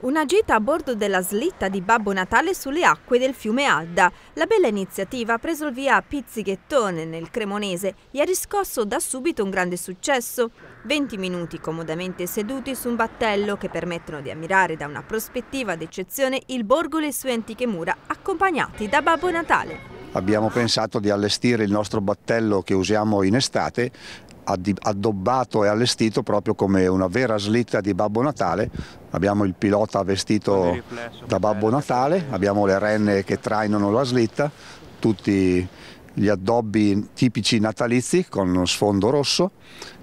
Una gita a bordo della slitta di Babbo Natale sulle acque del fiume Adda. La bella iniziativa ha preso il via a Pizzighettone nel Cremonese e ha riscosso da subito un grande successo. 20 minuti comodamente seduti su un battello che permettono di ammirare da una prospettiva d'eccezione il borgo e le sue antiche mura accompagnati da Babbo Natale. Abbiamo pensato di allestire il nostro battello che usiamo in estate addobbato e allestito proprio come una vera slitta di Babbo Natale. Abbiamo il pilota vestito da Babbo Natale, abbiamo le renne che trainano la slitta, tutti gli addobbi tipici natalizi con sfondo rosso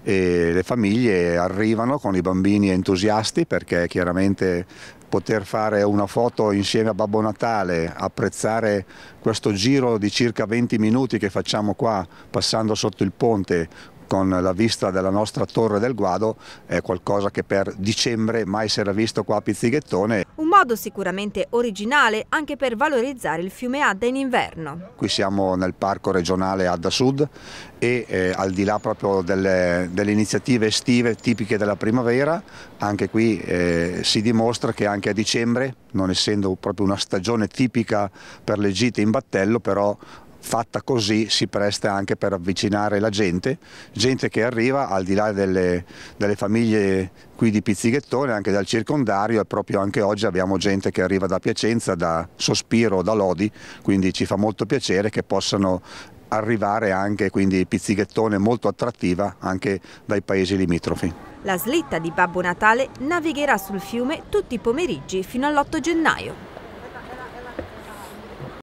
e le famiglie arrivano con i bambini entusiasti perché chiaramente poter fare una foto insieme a Babbo Natale, apprezzare questo giro di circa 20 minuti che facciamo qua passando sotto il ponte con la vista della nostra torre del Guado è qualcosa che per dicembre mai si era visto qua a Pizzighettone. Un modo sicuramente originale anche per valorizzare il fiume Adda in inverno. Qui siamo nel parco regionale Adda Sud e eh, al di là proprio delle, delle, iniziative estive tipiche della primavera, anche qui eh, si dimostra che anche a dicembre, non essendo proprio una stagione tipica per le gite in battello, però fatta così si presta anche per avvicinare la gente, gente che arriva al di là delle, delle famiglie qui di Pizzighettone, anche dal circondario e proprio anche oggi abbiamo gente che arriva da Piacenza, da Sospiro, da Lodi, quindi ci fa molto piacere che possano arrivare anche, quindi Pizzighettone molto attrattiva anche dai paesi limitrofi. La slitta di Babbo Natale navigherà sul fiume tutti i pomeriggi fino all'8 gennaio.